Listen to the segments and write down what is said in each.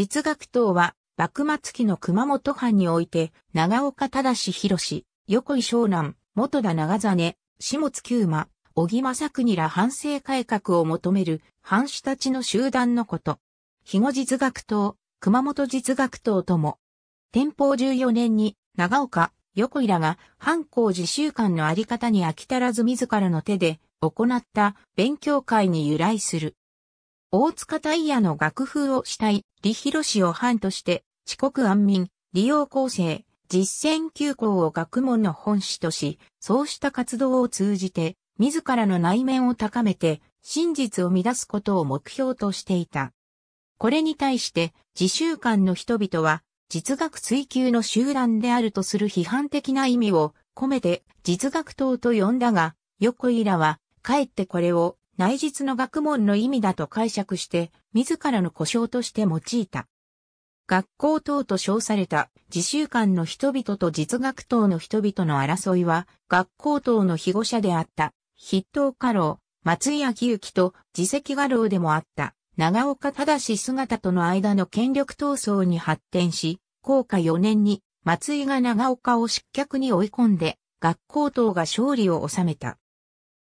実学党は、幕末期の熊本藩において、長岡忠博、横井湘南、元田長真、下津久馬、小木正国ら反省改革を求める藩主たちの集団のこと。肥後実学党、熊本実学党とも。天保14年に長岡、横井らが藩校自習館のあり方に飽き足らず自らの手で行った勉強会に由来する。大塚タイヤの楽風を主体、李広氏を藩として、四国安民、利用構成、実践休校を学問の本師とし、そうした活動を通じて、自らの内面を高めて、真実を乱すことを目標としていた。これに対して、自習官の人々は、実学追求の集団であるとする批判的な意味を込めて、実学党と呼んだが、横井らは、かえってこれを内実の学問の意味だと解釈して、自らの故障として用いた。学校等と称された自習官の人々と実学等の人々の争いは、学校等の被護者であった、筆頭家老、松井昭之と自責家老でもあった、長岡正姿との間の権力闘争に発展し、後下4年に松井が長岡を失脚に追い込んで、学校等が勝利を収めた。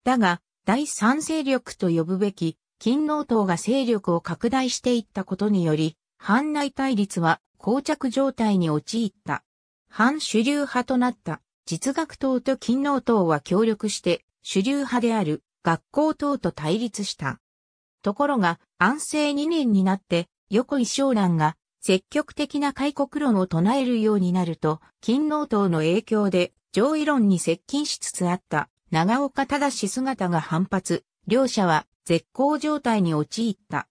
だが、第三勢力と呼ぶべき、金納党が勢力を拡大していったことにより、反内対立は膠着状態に陥った。反主流派となった実学党と金納党は協力して主流派である学校党と対立した。ところが安政2年になって横井将蘭が積極的な開国論を唱えるようになると、金納党の影響で上位論に接近しつつあった長岡正姿が反発、両者は絶好状態に陥った。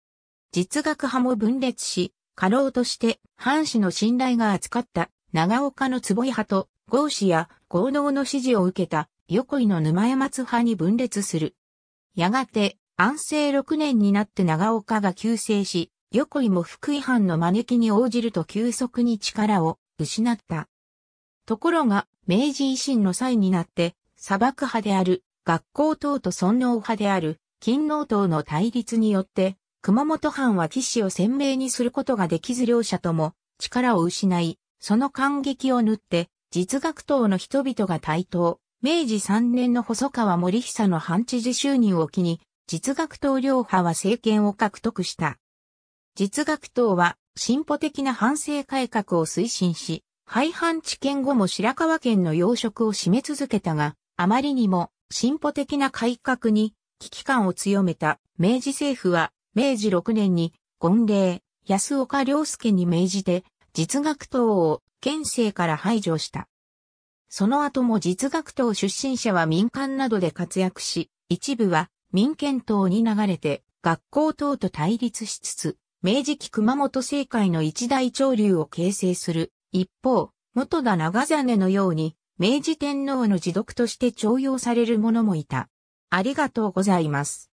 実学派も分裂し、過労として藩士の信頼が扱った長岡の坪井派と合氏や合同の支持を受けた横井の沼山津派に分裂する。やがて安政6年になって長岡が急成し、横井も福井藩の招きに応じると急速に力を失った。ところが、明治維新の際になって、砂漠派である学校党と尊王派である勤王党の対立によって、熊本藩は岸を鮮明にすることができず両者とも力を失い、その感激を塗って、実学党の人々が台頭。明治3年の細川森久の藩知事就任を機に、実学党両派は政権を獲得した。実学党は進歩的な反省改革を推進し、廃藩置県後も白川県の要職を占め続けたが、あまりにも進歩的な改革に危機感を強めた明治政府は明治6年に権令安岡良介に命じて実学党を県政から排除した。その後も実学党出身者は民間などで活躍し、一部は民権党に流れて学校党と対立しつつ、明治期熊本政界の一大潮流を形成する。一方、元田長真のように明治天皇の持読として重用される者もいた。ありがとうございます。